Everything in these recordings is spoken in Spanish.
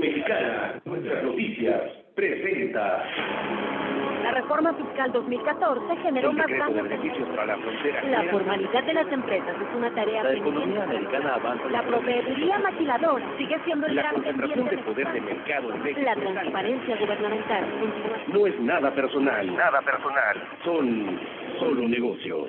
Mexicana, nuestras noticias, presenta. La reforma fiscal 2014 generó más de la formalidad de las empresas es una tarea La economía americana avanza. La proveeduría maquiladora sigue siendo el la gran concentración de poder de mercado La transparencia gubernamental No es nada personal. Nada personal. Son solo negocios.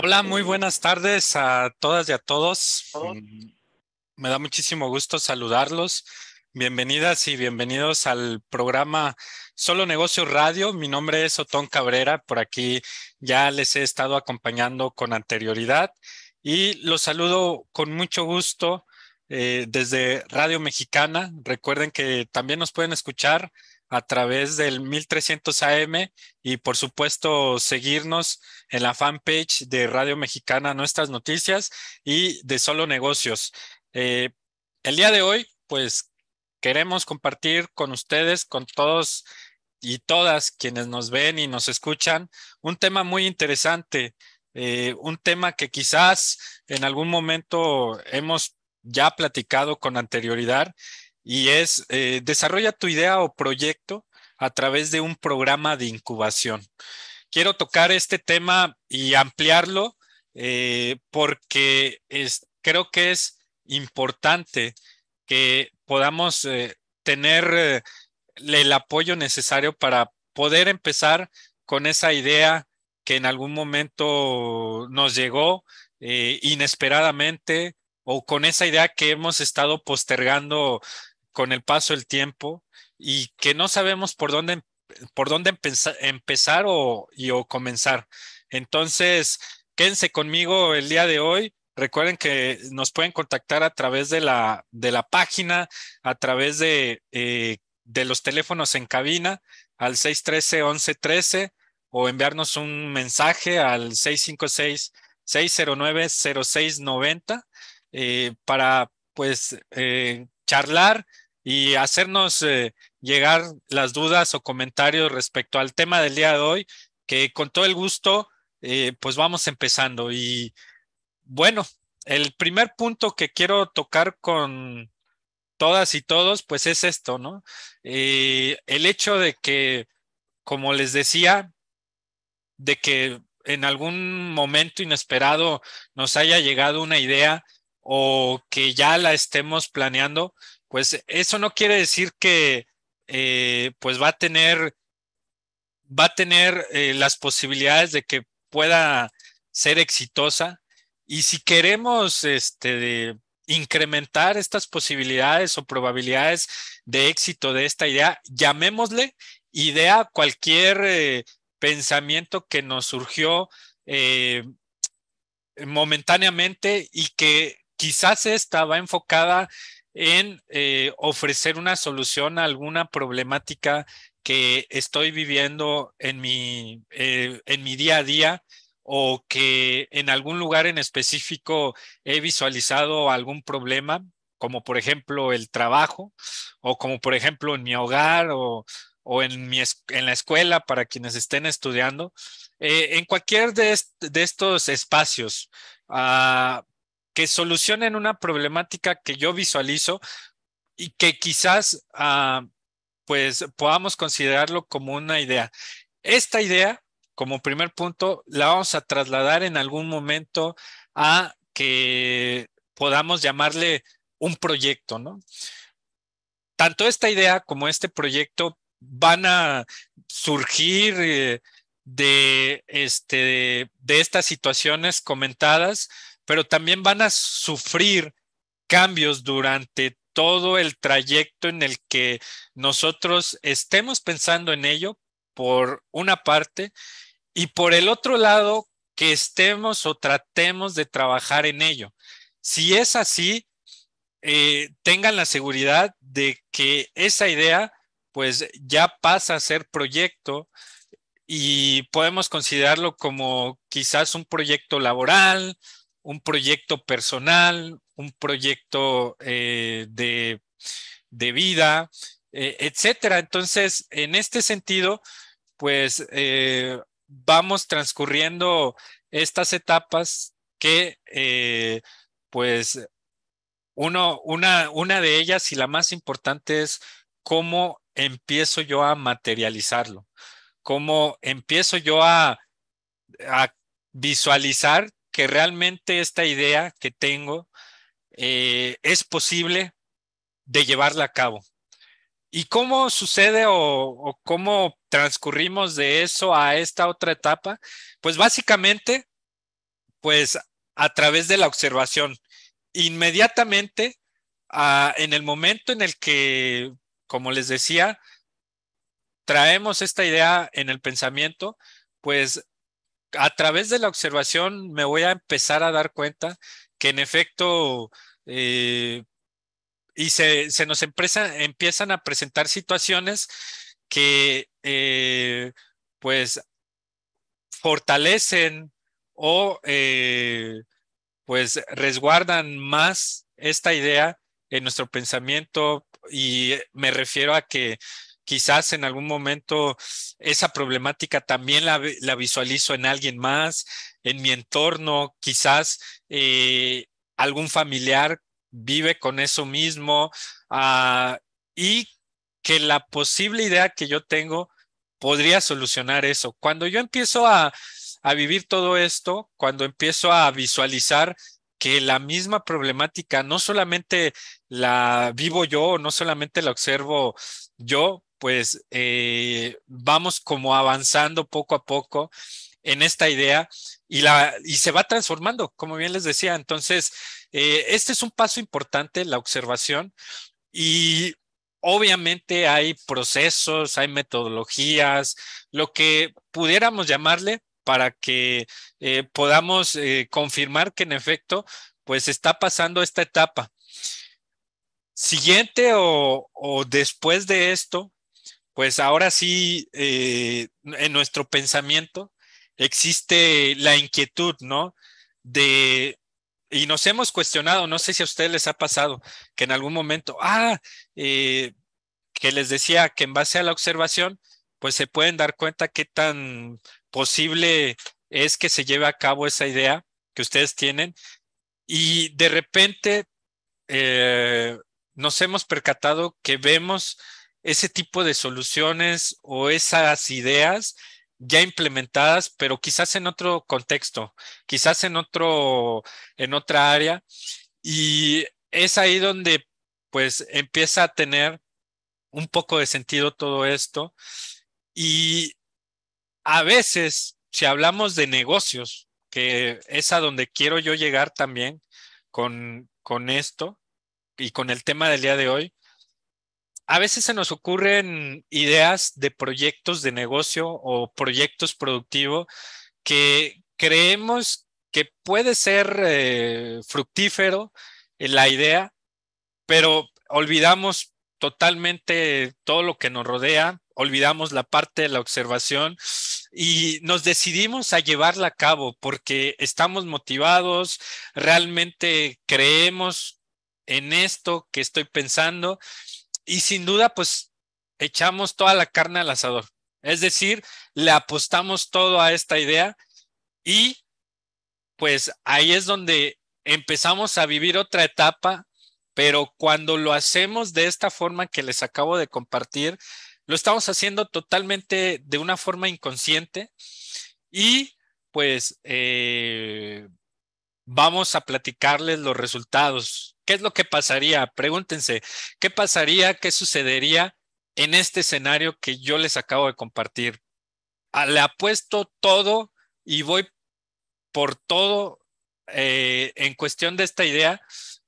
Hola, muy buenas tardes a todas y a todos. Mm, me da muchísimo gusto saludarlos. Bienvenidas y bienvenidos al programa Solo Negocio Radio. Mi nombre es Otón Cabrera. Por aquí ya les he estado acompañando con anterioridad y los saludo con mucho gusto eh, desde Radio Mexicana. Recuerden que también nos pueden escuchar a través del 1300 AM y por supuesto seguirnos en la fanpage de Radio Mexicana Nuestras Noticias y de Solo Negocios. Eh, el día de hoy, pues queremos compartir con ustedes, con todos y todas quienes nos ven y nos escuchan, un tema muy interesante, eh, un tema que quizás en algún momento hemos ya platicado con anterioridad y es eh, desarrolla tu idea o proyecto a través de un programa de incubación. Quiero tocar este tema y ampliarlo eh, porque creo que es importante que podamos eh, tener el apoyo necesario para poder empezar con esa idea que en algún momento nos llegó inesperadamente, o con esa idea que hemos estado postergando con el paso del tiempo y que no sabemos por dónde, por dónde empezar, o, y, comenzar. Entonces, quédense conmigo el día de hoy. Recuerden que nos pueden contactar a través de la, de la página, a través de, eh, los teléfonos en cabina al 613-1113 o enviarnos un mensaje al 656-609-0690 eh, para pues eh, charlar, y hacernos eh, llegar las dudas o comentarios respecto al tema del día de hoy, que con todo el gusto, eh, pues vamos empezando. Y bueno, el primer punto que quiero tocar con todas y todos, pues es esto, ¿no? Eh, el hecho de que, como les decía, de que en algún momento inesperado nos haya llegado una idea o que ya la estemos planeando, pues eso no quiere decir que eh, pues va a tener, va a tener eh, las posibilidades de que pueda ser exitosa. Y si queremos este, incrementar estas posibilidades o probabilidades de éxito de esta idea, llamémosle idea cualquier eh, pensamiento que nos surgió momentáneamente y que quizás esta va enfocada en eh, ofrecer una solución a alguna problemática que estoy viviendo en mi, eh, en mi día a día o que en algún lugar en específico he visualizado algún problema, como por ejemplo el trabajo, o como por ejemplo en mi hogar o, en, mi, en la escuela para quienes estén estudiando, eh, en cualquier de, estos espacios, ah, que solucionen una problemática que yo visualizo y que quizás ah, pues podamos considerarlo como una idea. Esta idea, como primer punto, la vamos a trasladar en algún momento a que podamos llamarle un proyecto, ¿no? Tanto esta idea como este proyecto van a surgir eh, de, este, de estas situaciones comentadas pero también van a sufrir cambios durante todo el trayecto en el que nosotros estemos pensando en ello, por una parte, y por el otro lado, que estemos o tratemos de trabajar en ello. Si es así, eh, tengan la seguridad de que esa idea pues ya pasa a ser proyecto y podemos considerarlo como quizás un proyecto laboral, un proyecto personal, un proyecto eh, de, vida, eh, etcétera. Entonces, en este sentido, pues eh, vamos transcurriendo estas etapas que, pues, una, una de ellas y la más importante es cómo empiezo yo a materializarlo, cómo empiezo yo a, a visualizar realmente esta idea que tengo eh, es posible de llevarla a cabo. ¿Y cómo sucede o, cómo transcurrimos de eso a esta otra etapa? Pues básicamente, pues a través de la observación. Inmediatamente, en el momento en el que, como les decía, traemos esta idea en el pensamiento, pues a través de la observación me voy a empezar a dar cuenta que en efecto, eh, y se, nos empiezan a presentar situaciones que eh, pues fortalecen o eh, pues resguardan más esta idea en nuestro pensamiento y me refiero a que quizás en algún momento esa problemática también la, visualizo en alguien más, en mi entorno, quizás eh, algún familiar vive con eso mismo ah, y que la posible idea que yo tengo podría solucionar eso. Cuando yo empiezo a vivir todo esto, cuando empiezo a visualizar que la misma problemática no solamente la vivo yo, no solamente la observo yo, pues eh, vamos como avanzando poco a poco en esta idea y, la, y se va transformando, como bien les decía. Entonces, eh, este es un paso importante, la observación, y obviamente hay procesos, hay metodologías, lo que pudiéramos llamarle para que eh, podamos confirmar que en efecto, pues está pasando esta etapa. Siguiente o después de esto, pues ahora sí, eh, en nuestro pensamiento existe la inquietud, ¿no? De, y nos hemos cuestionado, no sé si a ustedes les ha pasado, que en algún momento, ah, eh, que les decía que en base a la observación, pues se pueden dar cuenta qué tan posible es que se lleve a cabo esa idea que ustedes tienen. Y de repente eh, nos hemos percatado que vemos ese tipo de soluciones o esas ideas ya implementadas, pero quizás en otro contexto, quizás en otro, en otra área. Y es ahí donde pues empieza a tener un poco de sentido todo esto. Y a veces, si hablamos de negocios, que es a donde quiero yo llegar también con, con esto y con el tema del día de hoy, a veces se nos ocurren ideas de proyectos de negocio o proyectos productivos que creemos que puede ser eh, fructífero la idea, pero olvidamos totalmente todo lo que nos rodea, olvidamos la parte de la observación y nos decidimos a llevarla a cabo porque estamos motivados, realmente creemos en esto que estoy pensando y sin duda, pues echamos toda la carne al asador. Es decir, le apostamos todo a esta idea y pues ahí es donde empezamos a vivir otra etapa, pero cuando lo hacemos de esta forma que les acabo de compartir, lo estamos haciendo totalmente de una forma inconsciente y pues eh, vamos a platicarles los resultados ¿Qué es lo que pasaría? Pregúntense, ¿qué pasaría? ¿Qué sucedería en este escenario que yo les acabo de compartir? Ah, le apuesto todo y voy por todo eh, en cuestión de esta idea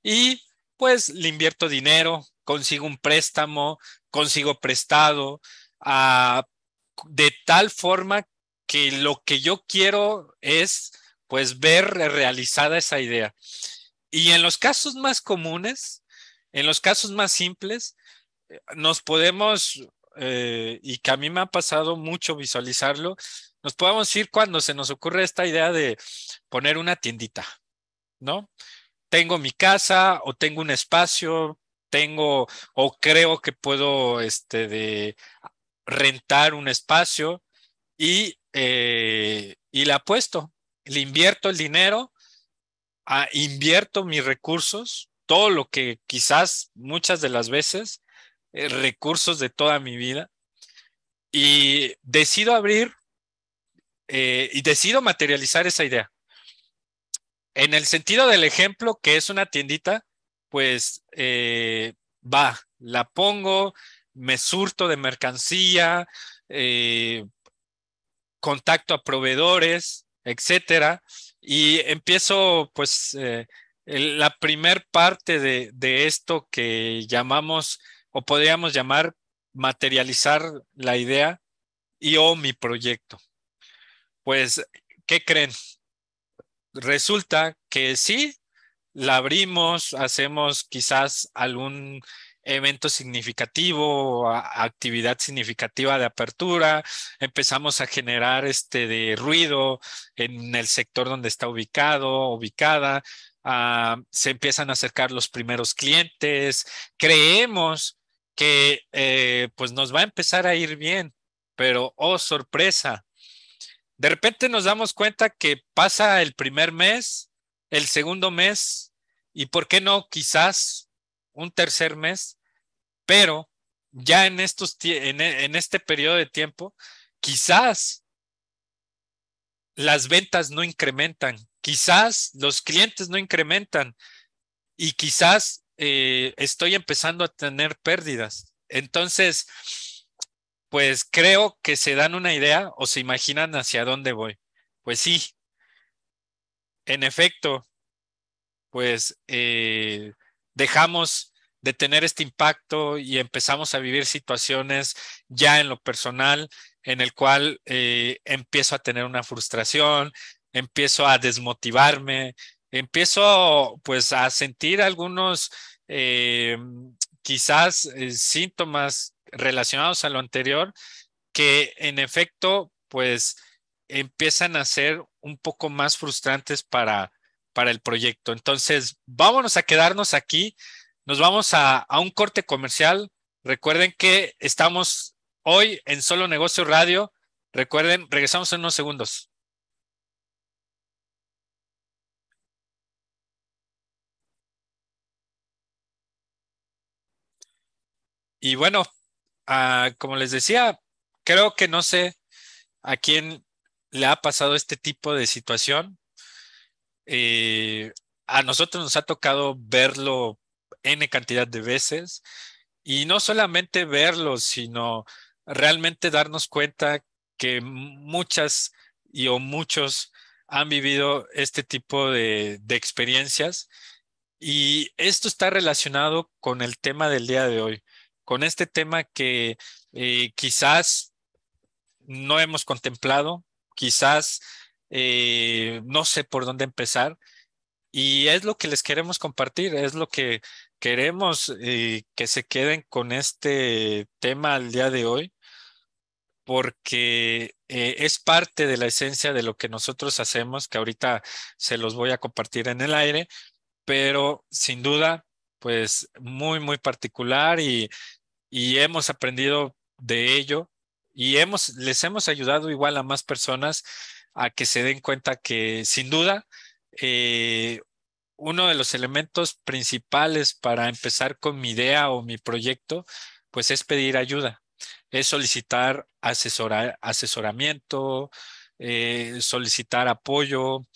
y pues le invierto dinero, consigo un préstamo, consigo prestado, ah, de tal forma que lo que yo quiero es pues ver realizada esa idea. Y en los casos más comunes, en los casos más simples, eh, nos podemos, eh, y que a mí me ha pasado mucho visualizarlo, nos podemos ir cuando se nos ocurre esta idea de poner una tiendita, ¿no? Tengo mi casa o tengo un espacio, tengo o creo que puedo este, de rentar un espacio y, eh, y le apuesto, le invierto el dinero Ah, invierto mis recursos, todo lo que quizás muchas de las veces, eh, recursos de toda mi vida, y decido abrir eh, y decido materializar esa idea. En el sentido del ejemplo, que es una tiendita, pues eh, va, la pongo, me surto de mercancía, contacto a proveedores, etcétera. Y empiezo pues eh, la primer parte de, esto que llamamos o podríamos llamar materializar la idea y o mi proyecto. Pues, ¿qué creen? Resulta que sí, la abrimos, hacemos quizás algún evento significativo, actividad significativa de apertura, empezamos a generar este de ruido en el sector donde está ubicado, ubicada, ah, se empiezan a acercar los primeros clientes, creemos que eh, pues nos va a empezar a ir bien, pero oh sorpresa, de repente nos damos cuenta que pasa el primer mes, el segundo mes, y por qué no, quizás un tercer mes, pero ya en, estos, en, en este periodo de tiempo, quizás las ventas no incrementan, quizás los clientes no incrementan y quizás eh, estoy empezando a tener pérdidas. Entonces, pues creo que se dan una idea o se imaginan hacia dónde voy. Pues sí, en efecto, pues eh, dejamos de tener este impacto y empezamos a vivir situaciones ya en lo personal en el cual eh, empiezo a tener una frustración, empiezo a desmotivarme, empiezo pues a sentir algunos eh, quizás eh, síntomas relacionados a lo anterior que en efecto pues empiezan a ser un poco más frustrantes para, para el proyecto. Entonces, vámonos a quedarnos aquí. Nos vamos a, un corte comercial. Recuerden que estamos hoy en Solo Negocio Radio. Recuerden, regresamos en unos segundos. Y bueno, ah, como les decía, creo que no sé a quién le ha pasado este tipo de situación, eh, a nosotros nos ha tocado verlo N cantidad de veces y no solamente verlo, sino realmente darnos cuenta que muchas y o muchos han vivido este tipo de, experiencias y esto está relacionado con el tema del día de hoy, con este tema que eh, quizás no hemos contemplado, quizás eh, no sé por dónde empezar. Y es lo que les queremos compartir, es lo que queremos eh, que se queden con este tema al día de hoy, porque eh, es parte de la esencia de lo que nosotros hacemos, que ahorita se los voy a compartir en el aire, pero sin duda, pues muy, muy particular y, y hemos aprendido de ello y hemos, les hemos ayudado igual a más personas a que se den cuenta que sin duda eh, uno de los elementos principales para empezar con mi idea o mi proyecto, pues es pedir ayuda, es solicitar asesoramiento, eh, solicitar apoyo,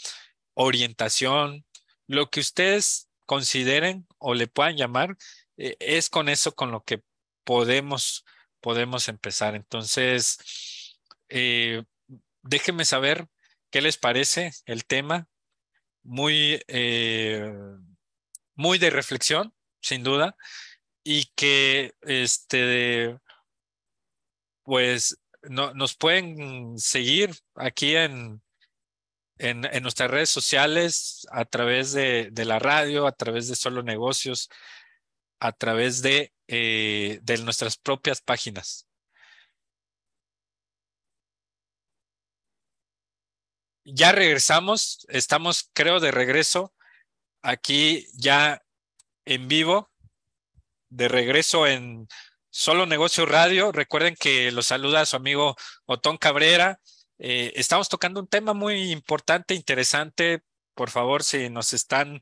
orientación, lo que ustedes consideren o le puedan llamar, eh, es con eso con lo que podemos, podemos empezar. Entonces, déjenme saber qué les parece el tema. Muy, eh, muy de reflexión, sin duda, y que este, pues nos pueden seguir aquí en, en, nuestras redes sociales, a través de, la radio, a través de Solo Negocios, a través de eh, nuestras propias páginas. ya regresamos, estamos creo de regreso aquí ya en vivo, de regreso en Solo Negocio Radio. Recuerden que los saluda su amigo Otón Cabrera. Eh, estamos tocando un tema muy importante, interesante. Por favor, si nos están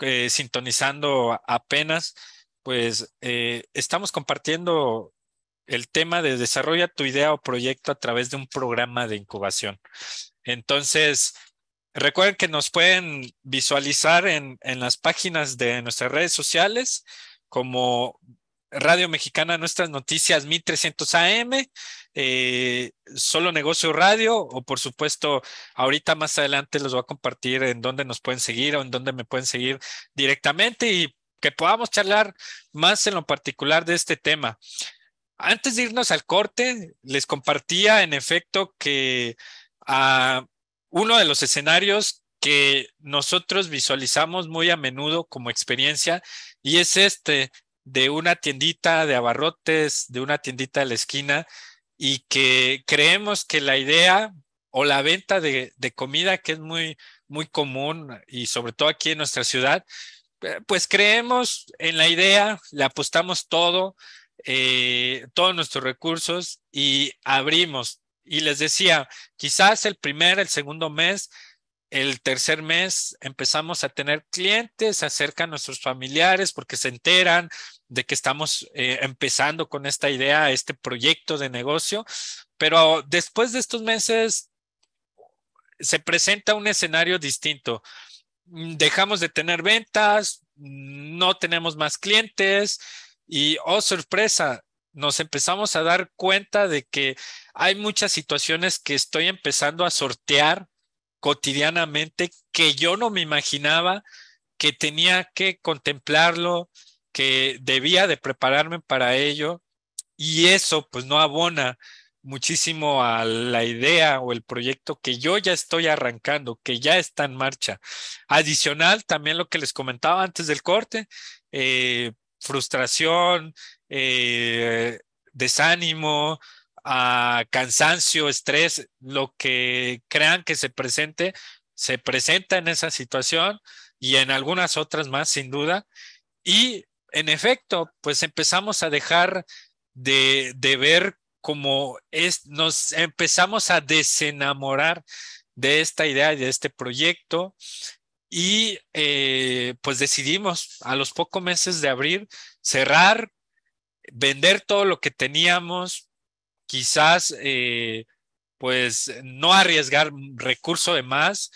eh, sintonizando apenas, pues eh, estamos compartiendo el tema de desarrolla tu idea o proyecto a través de un programa de incubación. Entonces, recuerden que nos pueden visualizar en, en las páginas de nuestras redes sociales como Radio Mexicana Nuestras Noticias 1300 AM, eh, Solo Negocio Radio, o por supuesto, ahorita más adelante los voy a compartir en dónde nos pueden seguir o en dónde me pueden seguir directamente y que podamos charlar más en lo particular de este tema. Antes de irnos al corte, les compartía en efecto que uno de los escenarios que nosotros visualizamos muy a menudo como experiencia y es este de una tiendita de abarrotes, de una tiendita de la esquina y que creemos que la idea o la venta de, de comida que es muy, muy común y sobre todo aquí en nuestra ciudad, eh, pues creemos en la idea, le apostamos todo, eh, todos nuestros recursos y abrimos. Y les decía, quizás el primer, el segundo mes, el tercer mes empezamos a tener clientes, se acercan nuestros familiares porque se enteran de que estamos eh, empezando con esta idea, este proyecto de negocio. Pero después de estos meses se presenta un escenario distinto. Dejamos de tener ventas, no tenemos más clientes, y, oh, sorpresa, nos empezamos a dar cuenta de que hay muchas situaciones que estoy empezando a sortear cotidianamente que yo no me imaginaba que tenía que contemplarlo, que debía de prepararme para ello y eso pues no abona muchísimo a la idea o el proyecto que yo ya estoy arrancando, que ya está en marcha. Adicional, también lo que les comentaba antes del corte, eh, frustración, eh, desánimo, ah, cansancio, estrés, lo que crean que se presente, se presenta en esa situación y en algunas otras más, sin duda. Y en efecto, pues empezamos a dejar de, ver como es, nos empezamos a desenamorar de esta idea y de este proyecto y eh, pues decidimos a los pocos meses de abrir cerrar, vender todo lo que teníamos, quizás eh, pues no arriesgar recurso de más,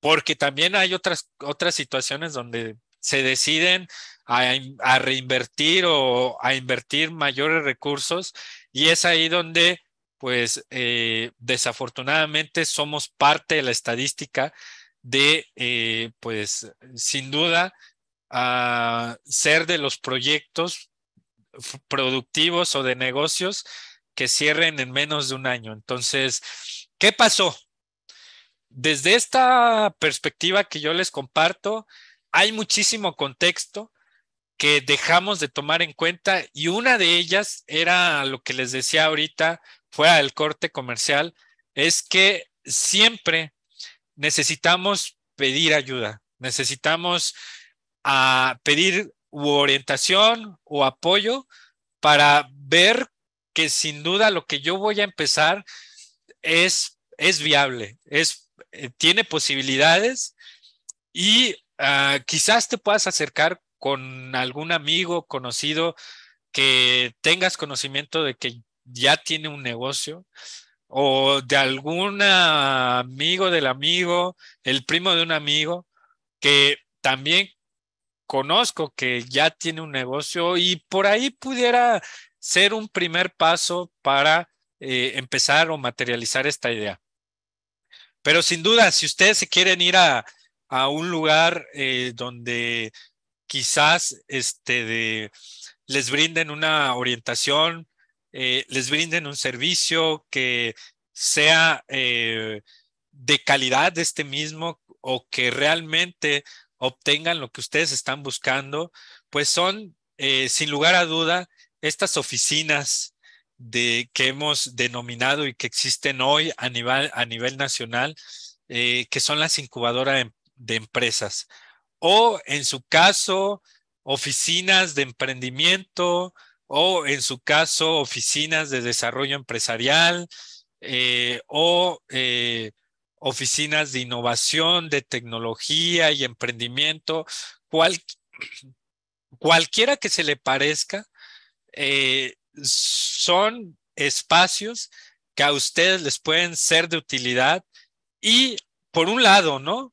porque también hay otras, otras situaciones donde se deciden a, reinvertir o a invertir mayores recursos y es ahí donde pues eh, desafortunadamente somos parte de la estadística de, eh, pues, sin duda, a ser de los proyectos productivos o de negocios que cierren en menos de un año. Entonces, ¿qué pasó? Desde esta perspectiva que yo les comparto, hay muchísimo contexto que dejamos de tomar en cuenta y una de ellas era lo que les decía ahorita fue al corte comercial, es que siempre necesitamos pedir ayuda, necesitamos a ah, pedir orientación o apoyo para ver que sin duda lo que yo voy a empezar es, es viable, es, eh, tiene posibilidades y ah, quizás te puedas acercar con algún amigo conocido que tengas conocimiento de que ya tiene un negocio o de algún amigo del amigo, el primo de un amigo, que también conozco que ya tiene un negocio y por ahí pudiera ser un primer paso para eh, empezar o materializar esta idea. Pero sin duda, si ustedes se quieren ir a, un lugar eh, donde quizás este de, les brinden una orientación, eh, les brinden un servicio que sea eh, de calidad de este mismo o que realmente obtengan lo que ustedes están buscando, pues son, eh, sin lugar a duda, estas oficinas de, que hemos denominado y que existen hoy a nivel, nacional, que son las incubadoras em, de, empresas. O, en su caso, oficinas de emprendimiento, o en su caso oficinas de desarrollo empresarial eh, o eh, oficinas de innovación, de tecnología y emprendimiento, cualquiera que se le parezca, eh, son espacios que a ustedes les pueden ser de utilidad y por un lado, ¿no?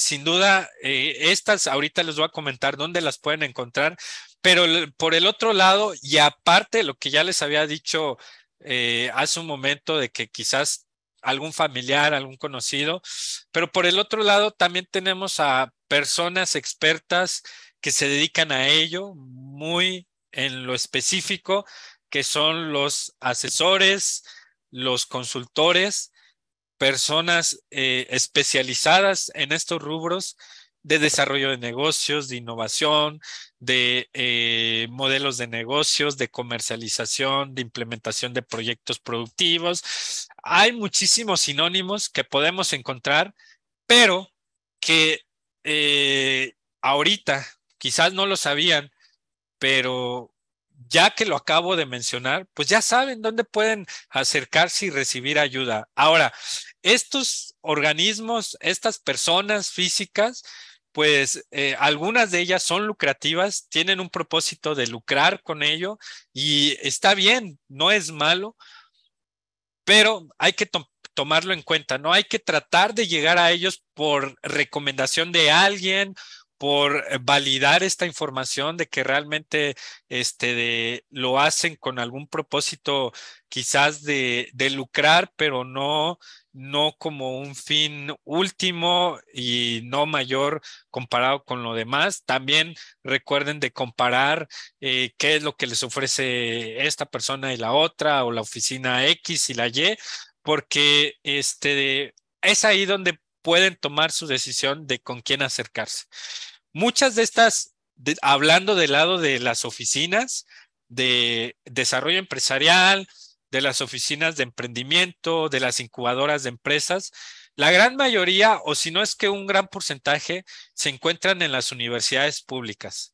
sin duda, estas ahorita les voy a comentar dónde las pueden encontrar, pero por el otro lado, y aparte lo que ya les había dicho eh, hace un momento de que quizás algún familiar, algún conocido, pero por el otro lado también tenemos a personas expertas que se dedican a ello muy en lo específico, que son los asesores, los consultores, personas eh, especializadas en estos rubros de desarrollo de negocios, de innovación, de eh, modelos de negocios, de comercialización, de implementación de proyectos productivos. Hay muchísimos sinónimos que podemos encontrar, pero que eh, ahorita quizás no lo sabían, pero ya que lo acabo de mencionar, pues ya saben dónde pueden acercarse y recibir ayuda. Ahora, estos organismos, estas personas físicas, pues eh, algunas de ellas son lucrativas, tienen un propósito de lucrar con ello y está bien, no es malo, pero hay que tomarlo en cuenta, no hay que tratar de llegar a ellos por recomendación de alguien por eh, validar esta información de que realmente este, lo hacen con algún propósito quizás de, lucrar, pero no, no como un fin último y no mayor comparado con lo demás. También recuerden de comparar eh, qué es lo que les ofrece esta persona y la otra, o la oficina X y la Y, porque este, es ahí donde pueden tomar su decisión de con quién acercarse. Muchas de estas, hablando del lado de las oficinas de desarrollo empresarial, de las oficinas de emprendimiento, de las incubadoras de empresas, la gran mayoría, o si no es que un gran porcentaje, se encuentran en las universidades públicas.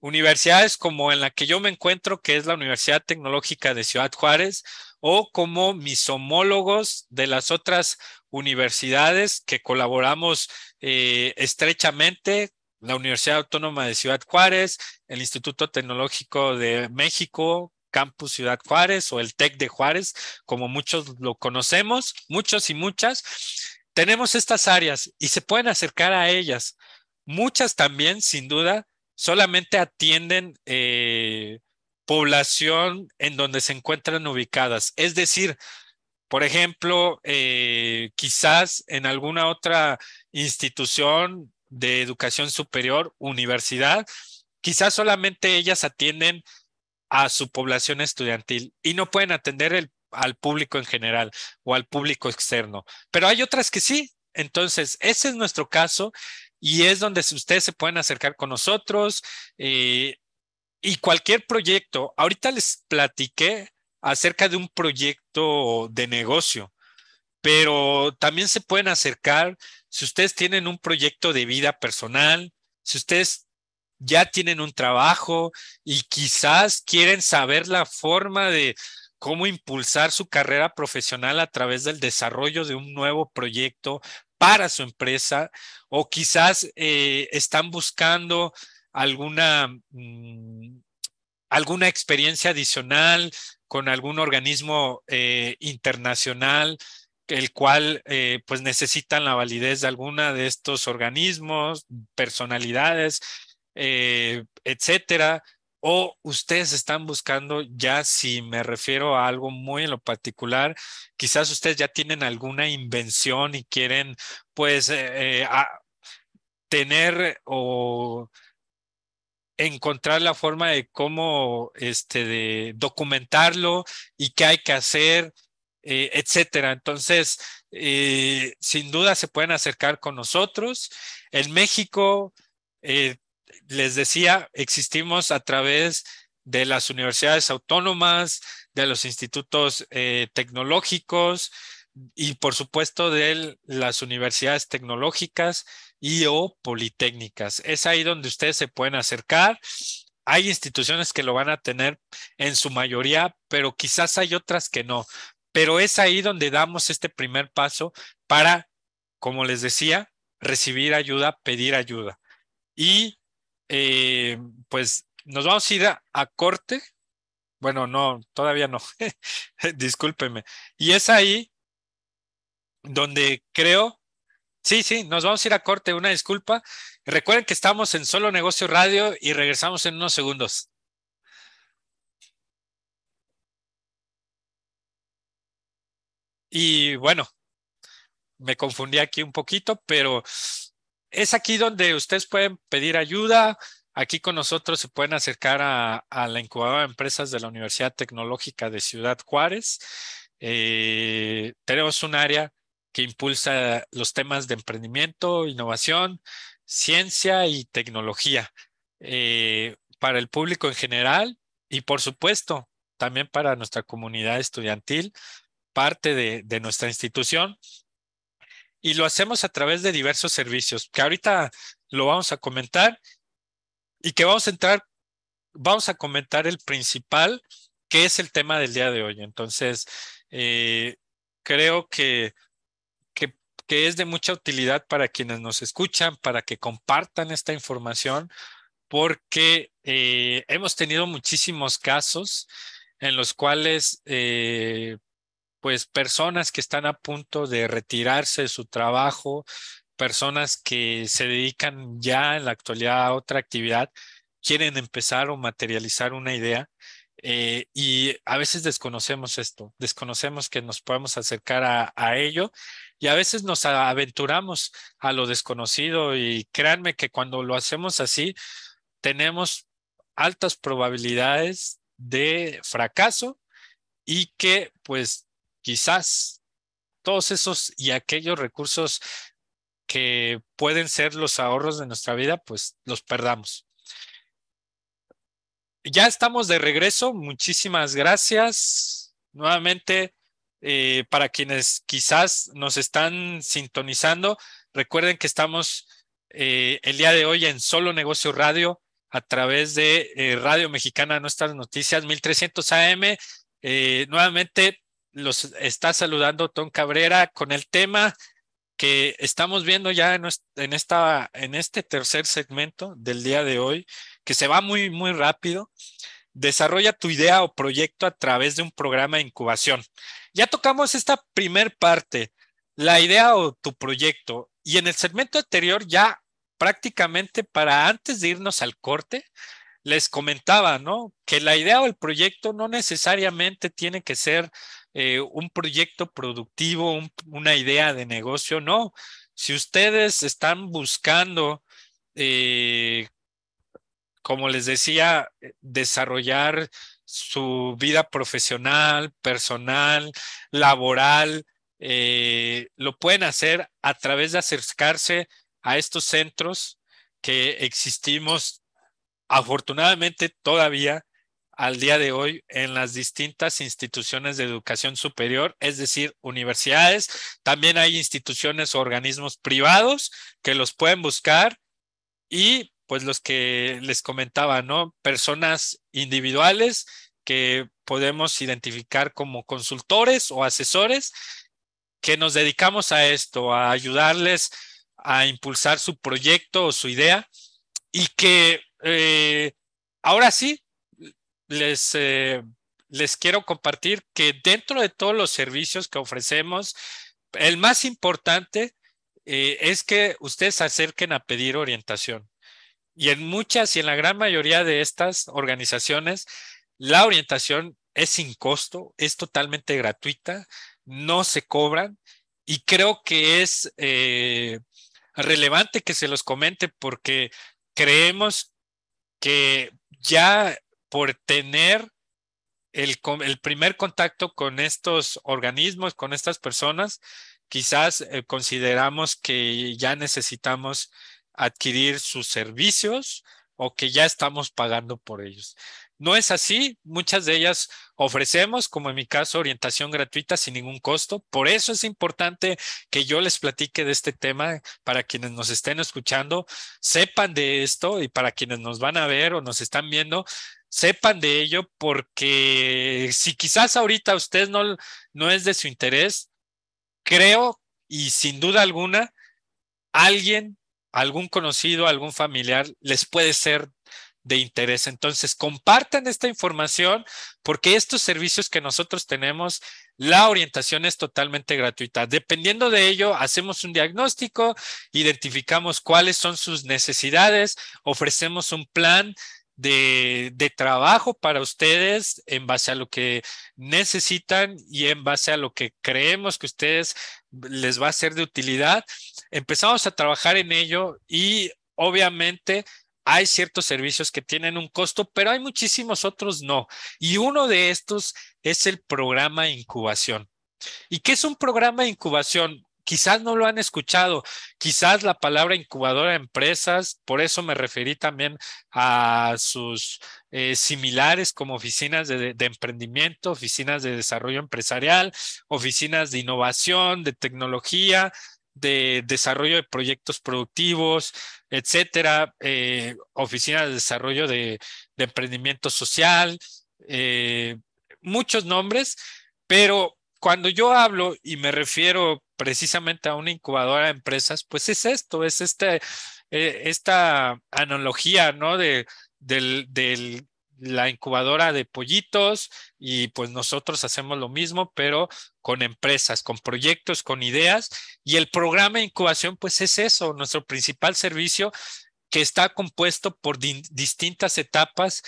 Universidades como en la que yo me encuentro, que es la Universidad Tecnológica de Ciudad Juárez, o como mis homólogos de las otras universidades que colaboramos eh, estrechamente la Universidad Autónoma de Ciudad Juárez, el Instituto Tecnológico de México, Campus Ciudad Juárez o el TEC de Juárez, como muchos lo conocemos, muchos y muchas. Tenemos estas áreas y se pueden acercar a ellas. Muchas también, sin duda, solamente atienden eh, población en donde se encuentran ubicadas. Es decir, por ejemplo, eh, quizás en alguna otra institución de educación superior, universidad, quizás solamente ellas atienden a su población estudiantil y no pueden atender al público en general o al público externo. Pero hay otras que sí. Entonces, ese es nuestro caso y es donde ustedes se pueden acercar con nosotros eh, y cualquier proyecto. Ahorita les platiqué acerca de un proyecto de negocio pero también se pueden acercar si ustedes tienen un proyecto de vida personal, si ustedes ya tienen un trabajo y quizás quieren saber la forma de cómo impulsar su carrera profesional a través del desarrollo de un nuevo proyecto para su empresa o quizás eh, están buscando alguna, mm, alguna experiencia adicional con algún organismo eh, internacional el cual eh, pues necesitan la validez de alguna de estos organismos, personalidades, eh, etcétera. O ustedes están buscando ya, si me refiero a algo muy en lo particular, quizás ustedes ya tienen alguna invención y quieren pues eh, tener o encontrar la forma de cómo este de documentarlo y qué hay que hacer eh, etcétera. Entonces, eh, sin duda se pueden acercar con nosotros. En México, eh, les decía, existimos a través de las universidades autónomas, de los institutos tecnológicos y, por supuesto, de las universidades tecnológicas y o politécnicas. Es ahí donde ustedes se pueden acercar hay instituciones que lo van a tener en su mayoría, pero quizás hay otras que no pero es ahí donde damos este primer paso para, como les decía, recibir ayuda, pedir ayuda. Y eh, pues nos vamos a ir a, corte. Bueno, no, todavía no. Discúlpeme. Y es ahí donde creo Sí, sí, nos vamos a ir a corte, una disculpa. Recuerden que estamos en Solo Negocio Radio y regresamos en unos segundos. Y bueno, me confundí aquí un poquito, pero es aquí donde ustedes pueden pedir ayuda. Aquí con nosotros se pueden acercar a, la incubadora de empresas de la Universidad Tecnológica de Ciudad Juárez. Eh, tenemos un área que impulsa los temas de emprendimiento, innovación, ciencia y tecnología eh, para el público en general y por supuesto también para nuestra comunidad estudiantil parte de, nuestra institución y lo hacemos a través de diversos servicios que ahorita lo vamos a comentar y que vamos a entrar, vamos a comentar el principal que es el tema del día de hoy. Entonces, eh, creo que, que, es de mucha utilidad para quienes nos escuchan, para que compartan esta información, porque eh, hemos tenido muchísimos casos en los cuales eh, pues personas que están a punto de retirarse de su trabajo, personas que se dedican ya en la actualidad a otra actividad, quieren empezar o materializar una idea. Eh, y a veces desconocemos esto, desconocemos que nos podemos acercar a, a, ello y a veces nos aventuramos a lo desconocido y créanme que cuando lo hacemos así, tenemos altas probabilidades de fracaso y que pues quizás todos esos y aquellos recursos que pueden ser los ahorros de nuestra vida, pues los perdamos. Ya estamos de regreso. Muchísimas gracias. Nuevamente, eh, para quienes quizás nos están sintonizando, recuerden que estamos eh, el día de hoy en Solo Negocio Radio a través de eh, Radio Mexicana Nuestras Noticias 1300 AM. nuevamente, los está saludando Tom Cabrera con el tema que estamos viendo ya en, esta, en este tercer segmento del día de hoy, que se va muy, muy rápido. Desarrolla tu idea o proyecto a través de un programa de incubación. Ya tocamos esta primer parte, la idea o tu proyecto. Y en el segmento anterior, ya prácticamente para antes de irnos al corte, les comentaba, ¿no? Que la idea o el proyecto no necesariamente tiene que ser eh, un proyecto productivo, una idea de negocio, no. Si ustedes están buscando, eh, como les decía, eh, desarrollar su vida profesional, personal, laboral, lo pueden hacer a través de acercarse a estos centros que existimos afortunadamente todavía al día de hoy en las distintas instituciones de educación superior, es decir, universidades. También hay instituciones o organismos privados que los pueden buscar y pues los que les comentaba, ¿no? Personas individuales que podemos identificar como consultores o asesores que nos dedicamos a esto, a ayudarles a impulsar su proyecto o su idea y que eh, ahora sí les, eh, les quiero compartir que dentro de todos los servicios que ofrecemos, el más importante eh, es que ustedes se acerquen a pedir orientación. Y en muchas y en la gran mayoría de estas organizaciones, la orientación es sin costo, es totalmente gratuita, no se cobran y creo que es eh, relevante que se los comente porque creemos que ya por tener el, el, primer contacto con estos organismos, con estas personas, quizás eh, consideramos que ya necesitamos adquirir sus servicios o que ya estamos pagando por ellos. No es así, muchas de ellas ofrecemos, como en mi caso, orientación gratuita sin ningún costo. Por eso es importante que yo les platique de este tema para quienes nos estén escuchando, sepan de esto y para quienes nos van a ver o nos están viendo, sepan de ello porque si quizás ahorita usted no, no es de su interés, creo y sin duda alguna, alguien, algún conocido, algún familiar les puede ser de interés. Entonces, compartan esta información porque estos servicios que nosotros tenemos, la orientación es totalmente gratuita. Dependiendo de ello, hacemos un diagnóstico, identificamos cuáles son sus necesidades, ofrecemos un plan de, trabajo para ustedes en base a lo que necesitan y en base a lo que creemos que ustedes les va a ser de utilidad. Empezamos a trabajar en ello y obviamente hay ciertos servicios que tienen un costo, pero hay muchísimos otros no. Y uno de estos es el programa de incubación. ¿Y qué es un programa de incubación? quizás no lo han escuchado, quizás la palabra incubadora de empresas, por eso me referí también a sus eh, similares como oficinas de, emprendimiento, oficinas de desarrollo empresarial, oficinas de innovación, de tecnología, de desarrollo de proyectos productivos, etcétera, eh, oficinas de desarrollo de, emprendimiento social, eh, muchos nombres, pero cuando yo hablo y me refiero precisamente a una incubadora de empresas, pues es esto, es este, eh, esta analogía, ¿no? De, del, la incubadora de pollitos y pues nosotros hacemos lo mismo, pero con empresas, con proyectos, con ideas. Y el programa de incubación, pues es eso, nuestro principal servicio que está compuesto por distintas etapas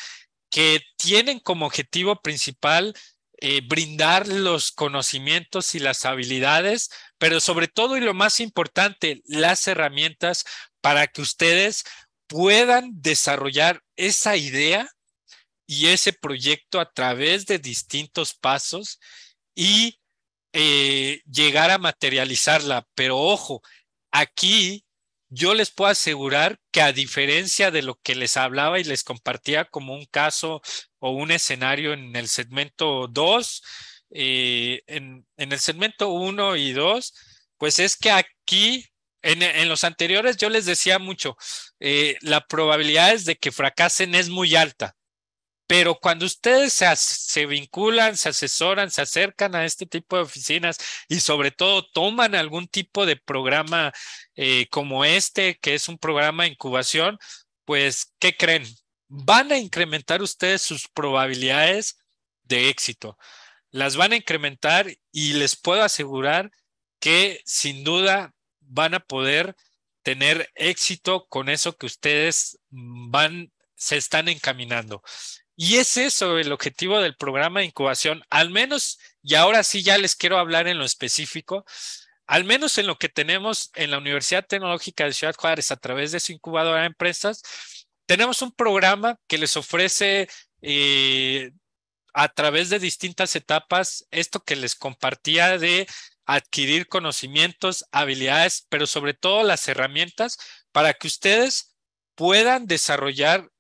que tienen como objetivo principal eh, brindar los conocimientos y las habilidades pero sobre todo y lo más importante, las herramientas para que ustedes puedan desarrollar esa idea y ese proyecto a través de distintos pasos y eh, llegar a materializarla. Pero ojo, aquí yo les puedo asegurar que a diferencia de lo que les hablaba y les compartía como un caso o un escenario en el segmento 2, eh, en, el segmento 1 y 2, pues es que aquí, en, en, los anteriores yo les decía mucho, eh, la probabilidad es de que fracasen es muy alta, pero cuando ustedes se, se, vinculan, se asesoran, se acercan a este tipo de oficinas y sobre todo toman algún tipo de programa eh, como este, que es un programa de incubación, pues, ¿qué creen? Van a incrementar ustedes sus probabilidades de éxito las van a incrementar y les puedo asegurar que sin duda van a poder tener éxito con eso que ustedes mm, van, se están encaminando. Y es eso el objetivo del programa de incubación, al menos, y ahora sí ya les quiero hablar en lo específico, al menos en lo que tenemos en la Universidad Tecnológica de Ciudad Juárez a través de su incubadora de empresas, tenemos un programa que les ofrece eh, a través de distintas etapas, esto que les compartía de adquirir conocimientos, habilidades, pero sobre todo las herramientas para que ustedes puedan desarrollar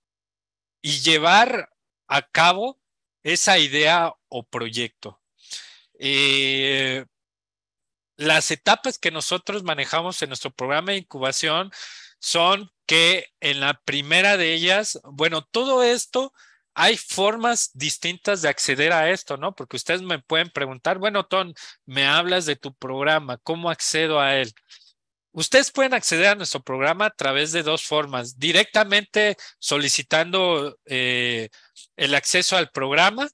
y llevar a cabo esa idea o proyecto. Eh, las etapas que nosotros manejamos en nuestro programa de incubación son que en la primera de ellas, bueno, todo esto hay formas distintas de acceder a esto, ¿no? Porque ustedes me pueden preguntar, bueno, Ton, me hablas de tu programa, ¿cómo accedo a él? Ustedes pueden acceder a nuestro programa a través de dos formas, directamente solicitando eh, el acceso al programa,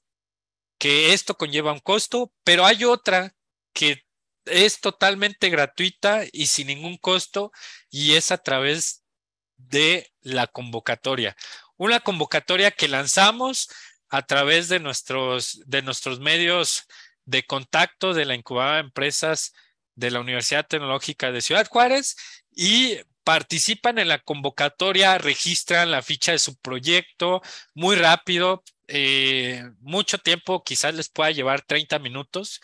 que esto conlleva un costo, pero hay otra que es totalmente gratuita y sin ningún costo y es a través de la convocatoria una convocatoria que lanzamos a través de nuestros, de nuestros medios de contacto de la incubada de empresas de la Universidad Tecnológica de Ciudad Juárez y participan en la convocatoria, registran la ficha de su proyecto muy rápido, eh, mucho tiempo, quizás les pueda llevar 30 minutos,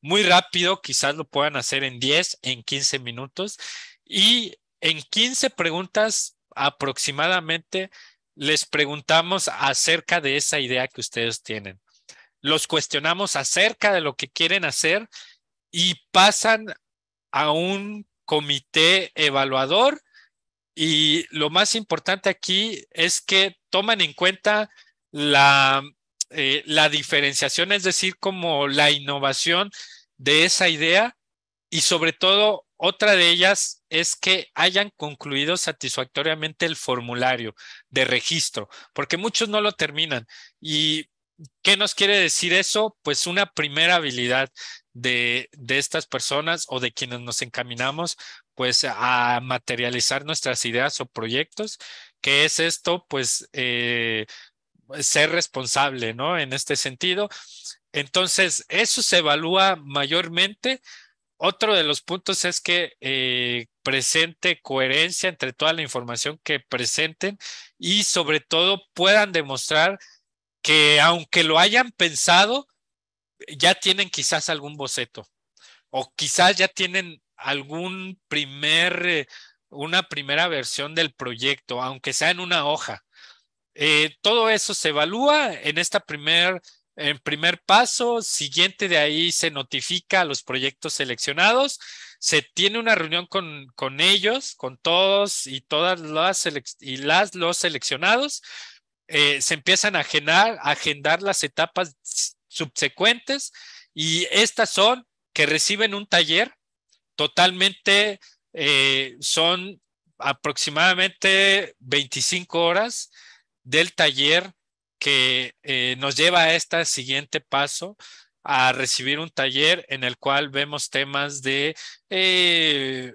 muy rápido, quizás lo puedan hacer en 10, en 15 minutos y en 15 preguntas aproximadamente les preguntamos acerca de esa idea que ustedes tienen. Los cuestionamos acerca de lo que quieren hacer y pasan a un comité evaluador y lo más importante aquí es que toman en cuenta la, eh, la diferenciación, es decir, como la innovación de esa idea y sobre todo otra de ellas es que hayan concluido satisfactoriamente el formulario de registro, porque muchos no lo terminan. ¿Y qué nos quiere decir eso? Pues una primera habilidad de, estas personas o de quienes nos encaminamos pues a materializar nuestras ideas o proyectos. que es esto? Pues eh, ser responsable, ¿no? En este sentido. Entonces, eso se evalúa mayormente otro de los puntos es que eh, presente coherencia entre toda la información que presenten y sobre todo puedan demostrar que aunque lo hayan pensado, ya tienen quizás algún boceto o quizás ya tienen algún primer, eh, una primera versión del proyecto, aunque sea en una hoja. Eh, todo eso se evalúa en esta primera en primer paso, siguiente de ahí se notifica a los proyectos seleccionados, se tiene una reunión con, con ellos, con todos y todas las, y las los seleccionados, eh, se empiezan a agendar, agendar las etapas subsecuentes y estas son que reciben un taller totalmente, eh, son aproximadamente 25 horas del taller que eh, nos lleva a este siguiente paso a recibir un taller en el cual vemos temas de eh,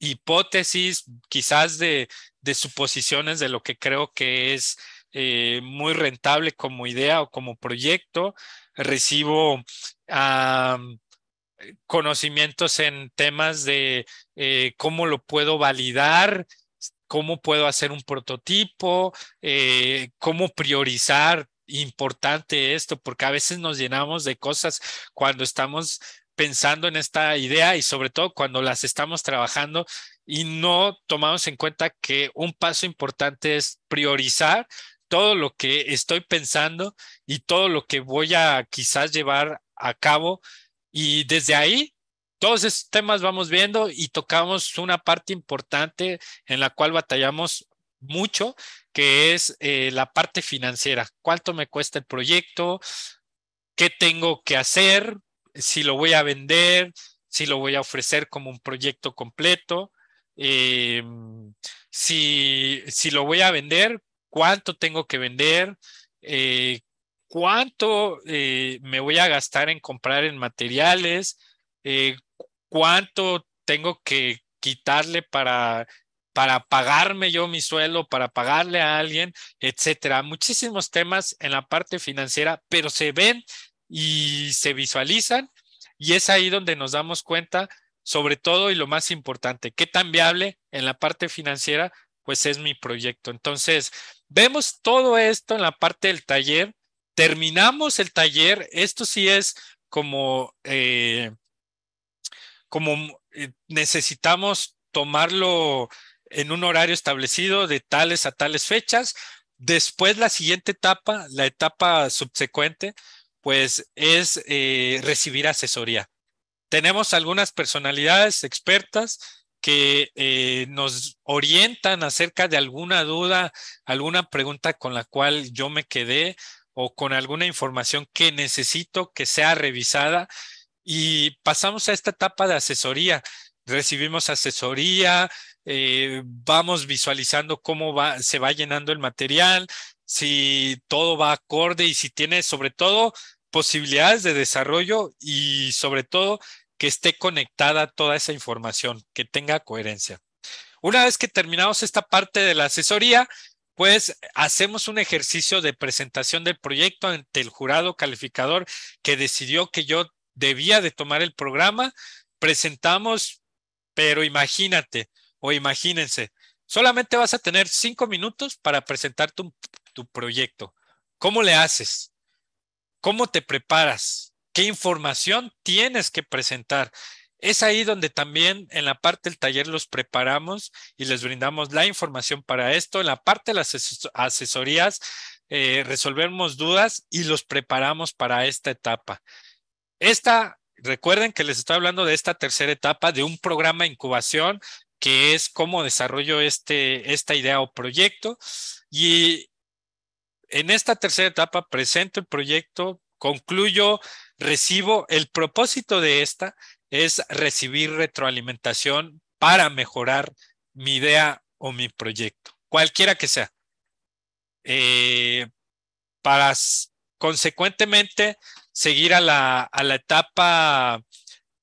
hipótesis, quizás de, suposiciones de lo que creo que es eh, muy rentable como idea o como proyecto. Recibo ah, conocimientos en temas de cómo lo puedo validar, cómo puedo hacer un prototipo, eh, cómo priorizar importante esto, porque a veces nos llenamos de cosas cuando estamos pensando en esta idea y sobre todo cuando las estamos trabajando y no tomamos en cuenta que un paso importante es priorizar todo lo que estoy pensando y todo lo que voy a quizás llevar a cabo y desde ahí todos esos temas vamos viendo y tocamos una parte importante en la cual batallamos mucho, que es eh, la parte financiera. ¿Cuánto me cuesta el proyecto? ¿Qué tengo que hacer? ¿Si lo voy a vender? ¿Si lo voy a ofrecer como un proyecto completo? Eh, si, lo voy a vender, ¿cuánto tengo que vender? Eh, ¿Cuánto me voy a gastar en comprar en materiales? Eh, cuánto tengo que quitarle para, para pagarme yo mi suelo, para pagarle a alguien, etcétera. Muchísimos temas en la parte financiera, pero se ven y se visualizan y es ahí donde nos damos cuenta, sobre todo y lo más importante, qué tan viable en la parte financiera pues es mi proyecto. Entonces, vemos todo esto en la parte del taller, terminamos el taller, esto sí es como eh, como eh, necesitamos tomarlo en un horario establecido de tales a tales fechas. Después la siguiente etapa, la etapa subsecuente, pues es eh, recibir asesoría. Tenemos algunas personalidades expertas que eh, nos orientan acerca de alguna duda, alguna pregunta con la cual yo me quedé o con alguna información que necesito que sea revisada y pasamos a esta etapa de asesoría. Recibimos asesoría, eh, vamos visualizando cómo se va llenando el material, si todo va acorde y si tiene sobre todo posibilidades de desarrollo y sobre todo que esté conectada toda esa información, que tenga coherencia. Una vez que terminamos esta parte de la asesoría, pues hacemos un ejercicio de presentación del proyecto ante el jurado calificador que decidió que yo debía de tomar el programa, presentamos, pero imagínate o imagínense, solamente vas a tener cinco minutos para presentar tu, proyecto. ¿Cómo le haces? ¿Cómo te preparas? ¿Qué información tienes que presentar? Es ahí donde también en la parte del taller los preparamos y les brindamos la información para esto. En la parte de las asesorías eh, resolvemos dudas y los preparamos para esta etapa. Esta, recuerden que les estoy hablando de esta tercera etapa de un programa de incubación que es cómo desarrollo este, esta idea o proyecto. Y en esta tercera etapa presento el proyecto, concluyo, recibo. El propósito de esta es recibir retroalimentación para mejorar mi idea o mi proyecto, cualquiera que sea. Eh, para consecuentemente seguir a la, a la etapa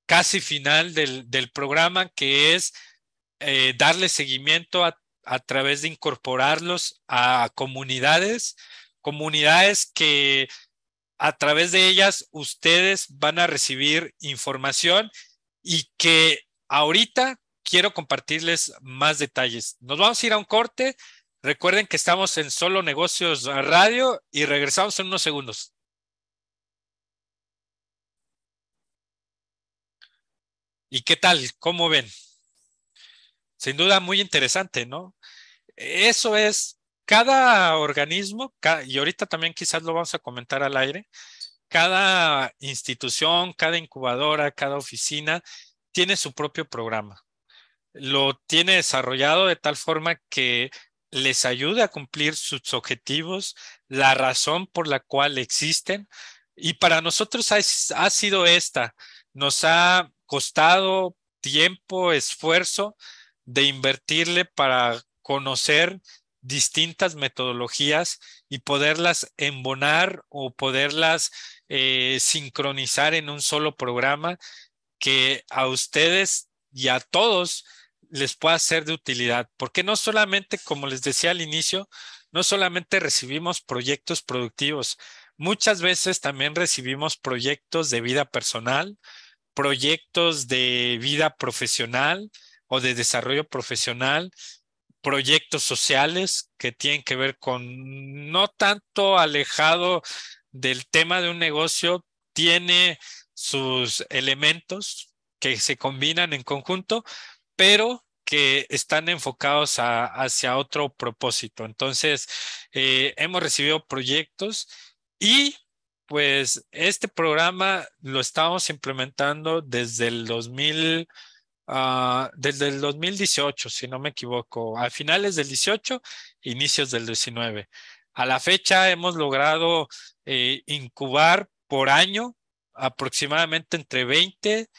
casi final del, programa, que es eh, darle seguimiento a, a, través de incorporarlos a comunidades, comunidades que a través de ellas ustedes van a recibir información y que ahorita quiero compartirles más detalles. Nos vamos a ir a un corte. Recuerden que estamos en Solo Negocios Radio y regresamos en unos segundos. ¿Y qué tal? ¿Cómo ven? Sin duda muy interesante, ¿no? Eso es, cada organismo, y ahorita también quizás lo vamos a comentar al aire, cada institución, cada incubadora, cada oficina tiene su propio programa. Lo tiene desarrollado de tal forma que les ayude a cumplir sus objetivos, la razón por la cual existen. Y para nosotros ha, sido esta. Nos ha costado tiempo, esfuerzo de invertirle para conocer distintas metodologías y poderlas embonar o poderlas eh, sincronizar en un solo programa que a ustedes y a todos les pueda ser de utilidad. Porque no solamente, como les decía al inicio, no solamente recibimos proyectos productivos, muchas veces también recibimos proyectos de vida personal, proyectos de vida profesional o de desarrollo profesional, proyectos sociales que tienen que ver con no tanto alejado del tema de un negocio, tiene sus elementos que se combinan en conjunto, pero que están enfocados hacia otro propósito. Entonces, eh, hemos recibido proyectos y pues este programa lo estamos implementando desde el ah, desde el 2018, si no me equivoco, a finales del 18, inicios del 19. A la fecha hemos logrado eh, incubar por año aproximadamente entre 20,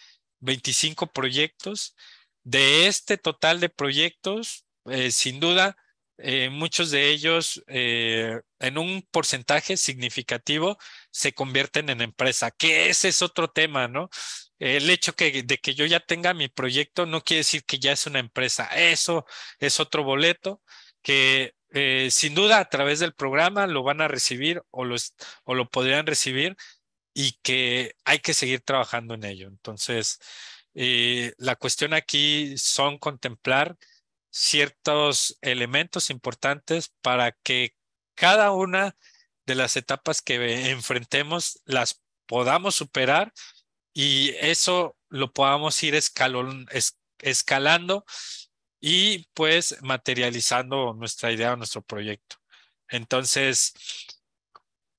25 proyectos. De este total de proyectos, eh, sin duda, eh, muchos de ellos eh, en un porcentaje significativo se convierten en empresa, que ese es otro tema, ¿no? El hecho que, de que yo ya tenga mi proyecto no quiere decir que ya es una empresa, eso es otro boleto que eh, sin duda a través del programa lo van a recibir o, los, o lo podrían recibir y que hay que seguir trabajando en ello. Entonces, la cuestión aquí son contemplar ciertos elementos importantes para que cada una de las etapas que enfrentemos las podamos superar y eso lo podamos ir escalando y pues materializando nuestra idea o nuestro proyecto. Entonces,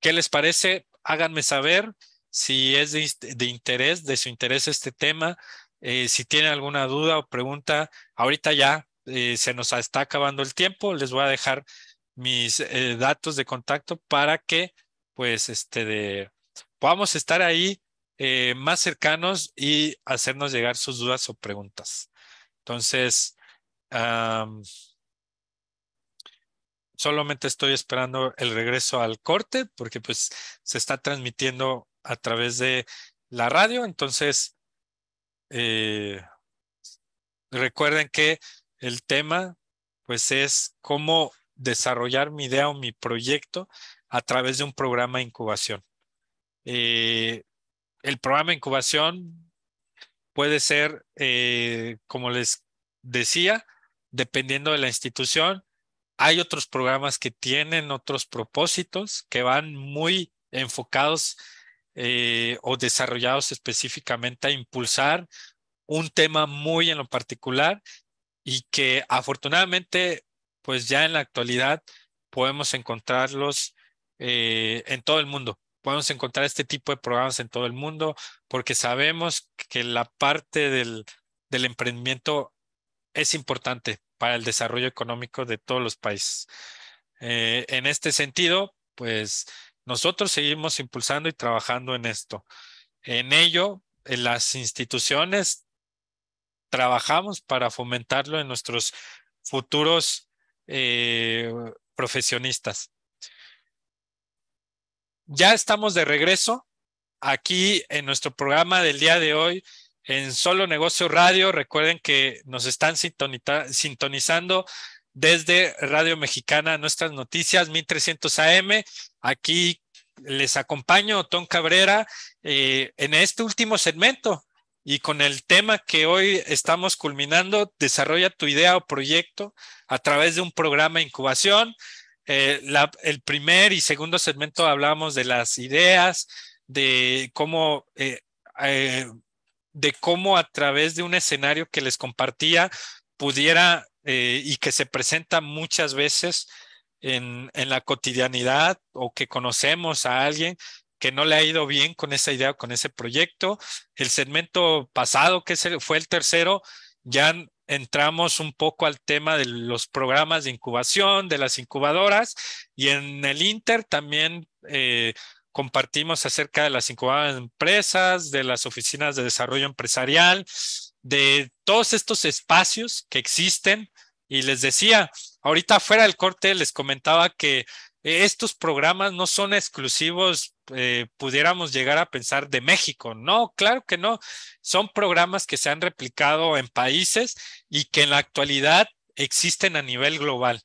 ¿qué les parece? Háganme saber si es de, interés, de su interés este tema. Eh, si tienen alguna duda o pregunta, ahorita ya eh, se nos está acabando el tiempo. Les voy a dejar mis eh, datos de contacto para que pues este de, podamos estar ahí eh, más cercanos y hacernos llegar sus dudas o preguntas. Entonces, solamente estoy esperando el regreso al corte porque pues se está transmitiendo a través de la radio. Entonces, recuerden que el tema pues es cómo desarrollar mi idea o mi proyecto a través de un programa de incubación. Eh, el programa de incubación puede ser, eh, como les decía, dependiendo de la institución. Hay otros programas que tienen otros propósitos que van muy enfocados eh, o desarrollados específicamente a impulsar un tema muy en lo particular y que afortunadamente, pues ya en la actualidad podemos encontrarlos eh, en todo el mundo. Podemos encontrar este tipo de programas en todo el mundo porque sabemos que la parte del, emprendimiento es importante para el desarrollo económico de todos los países. Eh, en este sentido, pues nosotros seguimos impulsando y trabajando en esto. En ello, en las instituciones trabajamos para fomentarlo en nuestros futuros eh, profesionistas. Ya estamos de regreso aquí en nuestro programa del día de hoy en Solo Negocio Radio. Recuerden que nos están sintonizando desde Radio Mexicana nuestras noticias 1300 AM. Aquí les acompaño, Tom Cabrera, eh, en este último segmento y con el tema que hoy estamos culminando, desarrolla tu idea o proyecto a través de un programa de incubación. Eh, el primer y segundo segmento hablamos de las ideas, de cómo, eh, eh, de cómo a través de un escenario que les compartía pudiera y que se presenta muchas veces en, la cotidianidad o que conocemos a alguien que no le ha ido bien con esa idea, con ese proyecto. El segmento pasado, que fue el tercero, ya entramos un poco al tema de los programas de incubación, de las incubadoras, y en el Inter también eh, compartimos acerca de las incubadoras empresas, de las oficinas de desarrollo empresarial, de todos estos espacios que existen. Y les decía, ahorita fuera del corte les comentaba que estos programas no son exclusivos eh, pudiéramos llegar a pensar de México. No, claro que no. Son programas que se han replicado en países y que en la actualidad existen a nivel global.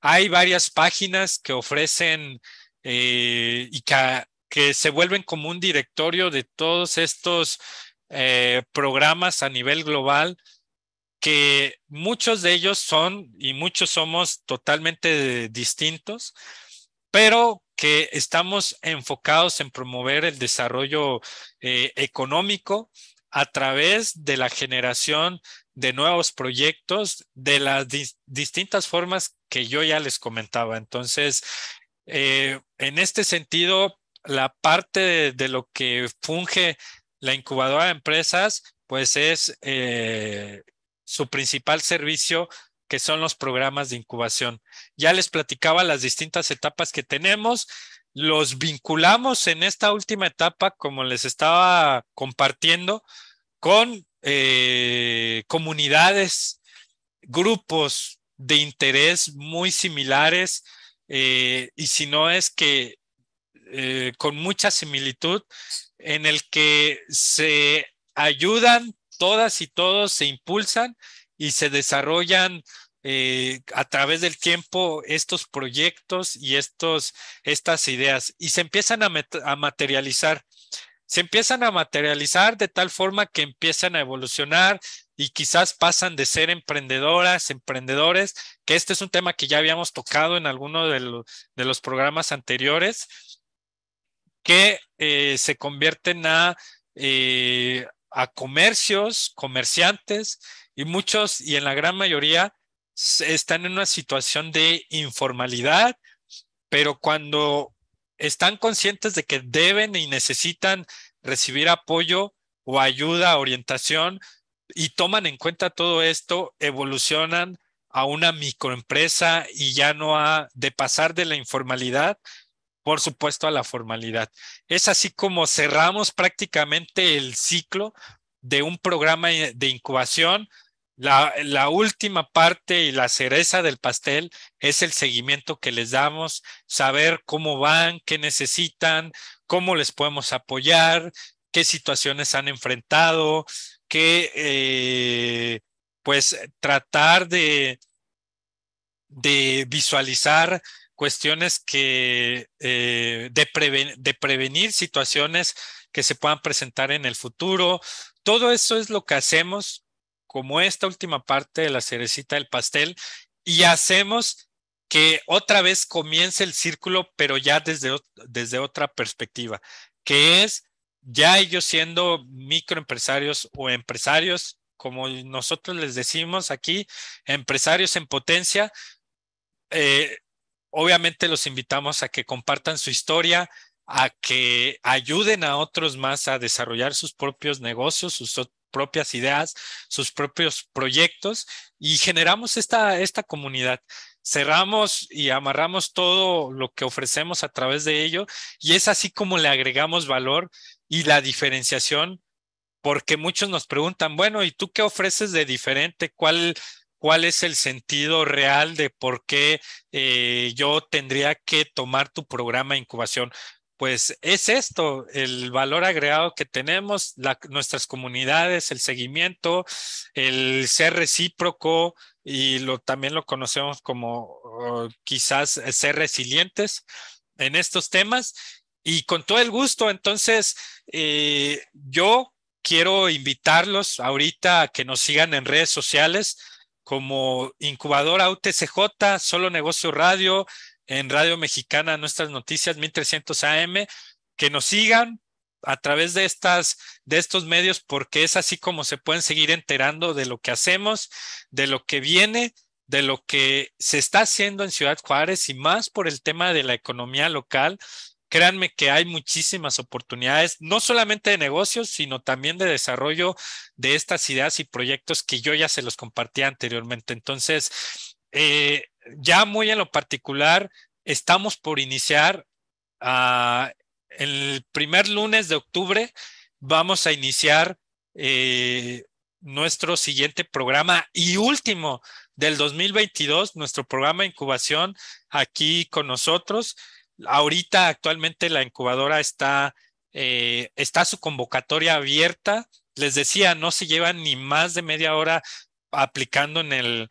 Hay varias páginas que ofrecen eh, y que, se vuelven como un directorio de todos estos eh, programas a nivel global que muchos de ellos son y muchos somos totalmente distintos, pero que estamos enfocados en promover el desarrollo eh, económico a través de la generación de nuevos proyectos de las distintas formas que yo ya les comentaba. Entonces, eh, en este sentido, la parte de, lo que funge la incubadora de empresas, pues es eh, su principal servicio que son los programas de incubación. Ya les platicaba las distintas etapas que tenemos, los vinculamos en esta última etapa, como les estaba compartiendo, con eh, comunidades, grupos de interés muy similares, eh, y si no es que eh, con mucha similitud, en el que se ayudan todas y todos, se impulsan y se desarrollan eh, a través del tiempo estos proyectos y estos, estas ideas y se empiezan a, materializar. Se empiezan a materializar de tal forma que empiezan a evolucionar, y quizás pasan de ser emprendedoras, emprendedores, que este es un tema que ya habíamos tocado en alguno de, los programas anteriores, que eh, se convierten a, eh, a comercios, comerciantes y muchos, y en la gran mayoría, están en una situación de informalidad, pero cuando están conscientes de que deben y necesitan recibir apoyo o ayuda, orientación, y toman en cuenta todo esto, evolucionan a una microempresa y ya no ha de pasar de la informalidad por supuesto, a la formalidad. Es así como cerramos prácticamente el ciclo de un programa de incubación. La, última parte y la cereza del pastel es el seguimiento que les damos, saber cómo van, qué necesitan, cómo les podemos apoyar, qué situaciones han enfrentado, qué, eh, pues, tratar de visualizar cuestiones que eh, de, prevenir situaciones que se puedan presentar en el futuro. Todo eso es lo que hacemos como esta última parte de la cerecita del pastel y hacemos que otra vez comience el círculo, pero ya desde, desde otra perspectiva, que es ya ellos siendo microempresarios o empresarios, como nosotros les decimos aquí, empresarios en potencia, eh, obviamente los invitamos a que compartan su historia, a que ayuden a otros más a desarrollar sus propios negocios, sus propias ideas, sus propios proyectos y generamos esta, esta comunidad. Cerramos y amarramos todo lo que ofrecemos a través de ello y es así como le agregamos valor y la diferenciación porque muchos nos preguntan, bueno, ¿y tú qué ofreces de diferente? ¿Cuál cuál es el sentido real de por qué eh, yo tendría que tomar tu programa de incubación. Pues es esto, el valor agregado que tenemos, nuestras comunidades, el seguimiento, el ser recíproco y lo, también lo conocemos como oh, quizás eh, ser resilientes en estos temas y con todo el gusto. Entonces, eh, yo quiero invitarlos ahorita a que nos sigan en redes sociales como Incubadora UTCJ, Solo Negocio Radio, en Radio Mexicana, nuestras noticias 1300 AM, que nos sigan a través de estas de estos medios porque es así como se pueden seguir enterando de lo que hacemos, de lo que viene, de lo que se está haciendo en Ciudad Juárez y más por el tema de la economía local, créanme que hay muchísimas oportunidades, no solamente de negocios, sino también de desarrollo de estas ideas y proyectos que yo ya se los compartí anteriormente. Entonces, eh, ya muy en lo particular, estamos por iniciar ah, el primer lunes de octubre, vamos a iniciar eh, nuestro siguiente programa y último del 2022, nuestro programa de incubación aquí con nosotros. Ahorita actualmente la incubadora está, eh, está su convocatoria abierta. Les decía, no se llevan ni más de media hora aplicando eh,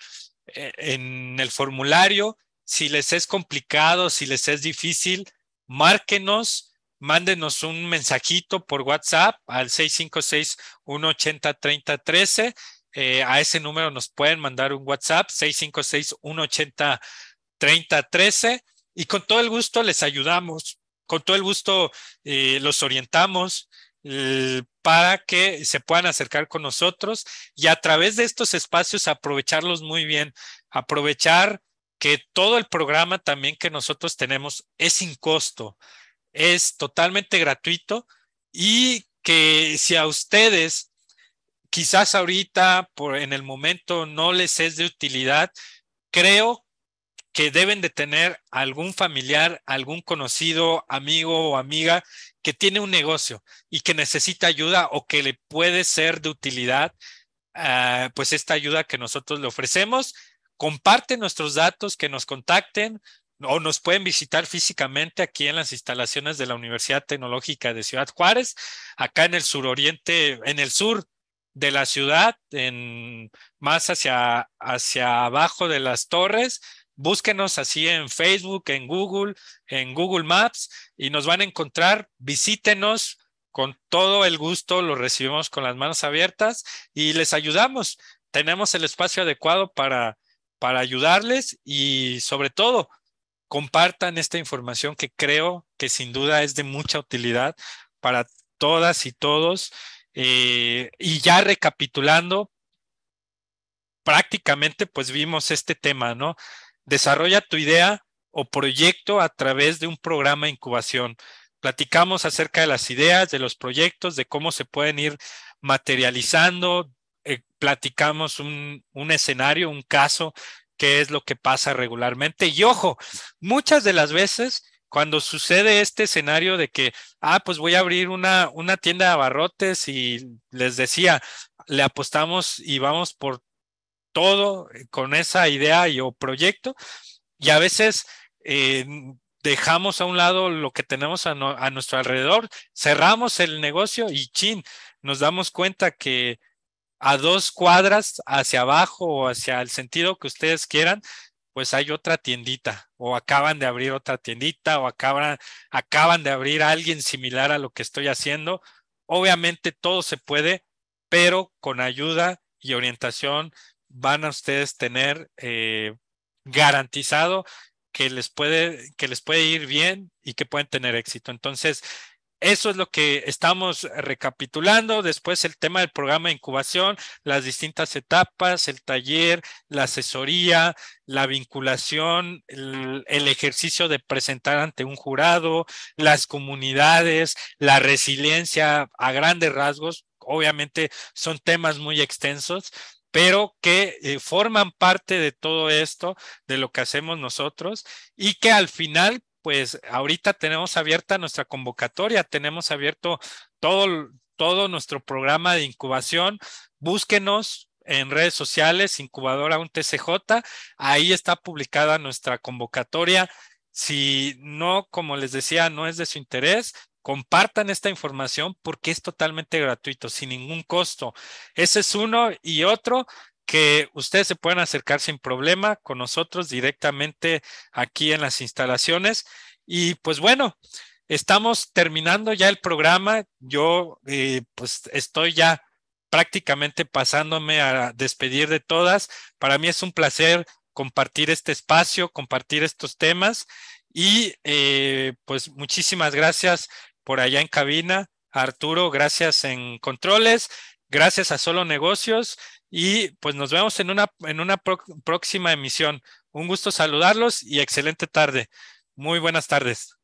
en el, formulario. Si les es complicado, si les es difícil, márquenos, mándenos un mensajito por WhatsApp al 656-180-3013. Eh, a ese número nos pueden mandar un WhatsApp, 656-180-3013 y con todo el gusto les ayudamos, con todo el gusto eh, los orientamos eh, para que se puedan acercar con nosotros y a través de estos espacios aprovecharlos muy bien, aprovechar que todo el programa también que nosotros tenemos es sin costo, es totalmente gratuito y que si a ustedes quizás ahorita por en el momento no les es de utilidad, creo que deben de tener algún familiar, algún conocido, amigo o amiga que tiene un negocio y que necesita ayuda o que le puede ser de utilidad, ah, pues esta ayuda que nosotros le ofrecemos. Comparten nuestros datos, que nos contacten o nos pueden visitar físicamente aquí en las instalaciones de la Universidad Tecnológica de Ciudad Juárez, acá en el suroriente, en el sur de la ciudad, en, más hacia, hacia abajo de las torres, búsquenos así en Facebook, en Google, en Google Maps y nos van a encontrar. Visítenos con todo el gusto, lo recibimos con las manos abiertas y les ayudamos. Tenemos el espacio adecuado para, para ayudarles y sobre todo compartan esta información que creo que sin duda es de mucha utilidad para todas y todos. Eh, y ya recapitulando, prácticamente pues vimos este tema, ¿no? desarrolla tu idea o proyecto a través de un programa de incubación. Platicamos acerca de las ideas, de los proyectos, de cómo se pueden ir materializando. Eh, platicamos un, un escenario, un caso, qué es lo que pasa regularmente. Y ojo, muchas de las veces cuando sucede este escenario de que, ah, pues voy a abrir una, una tienda de abarrotes y les decía, le apostamos y vamos por todo eh, con esa idea y o proyecto y a veces eh, dejamos a un lado lo que tenemos a, nuestro alrededor, cerramos el negocio y chin, nos damos cuenta que a dos cuadras hacia abajo o hacia el sentido que ustedes quieran, pues hay otra tiendita o acaban de abrir otra tiendita o acaban, acaban de abrir alguien similar a lo que estoy haciendo. Obviamente todo se puede, pero con ayuda y orientación van a ustedes tener eh, garantizado que les, puede, que les puede ir bien y que pueden tener éxito. Entonces, eso es lo que estamos recapitulando. Después el tema del programa de incubación, las distintas etapas, el taller, la asesoría, la vinculación, el, ejercicio de presentar ante un jurado, las comunidades, la resiliencia a grandes rasgos. Obviamente son temas muy extensos, pero que eh, forman parte de todo esto, de lo que hacemos nosotros y que al final, pues ahorita tenemos abierta nuestra convocatoria, tenemos abierto todo, todo nuestro programa de incubación. Búsquenos, en redes sociales, incubadora un TCJ. Ahí está publicada nuestra convocatoria. Si no, como les decía, no es de su interés, compartan esta información porque es totalmente gratuito, sin ningún costo. Ese es uno y otro que ustedes se pueden acercar sin problema con nosotros directamente aquí en las instalaciones. Y pues bueno, estamos terminando ya el programa. Yo eh, pues estoy ya prácticamente pasándome a despedir de todas. Para mí es un placer compartir este espacio, compartir estos temas y eh, pues muchísimas gracias por allá en cabina, Arturo, gracias en controles, gracias a Solo Negocios y pues nos vemos en una, en una próxima emisión. Un gusto saludarlos y excelente tarde. Muy buenas tardes.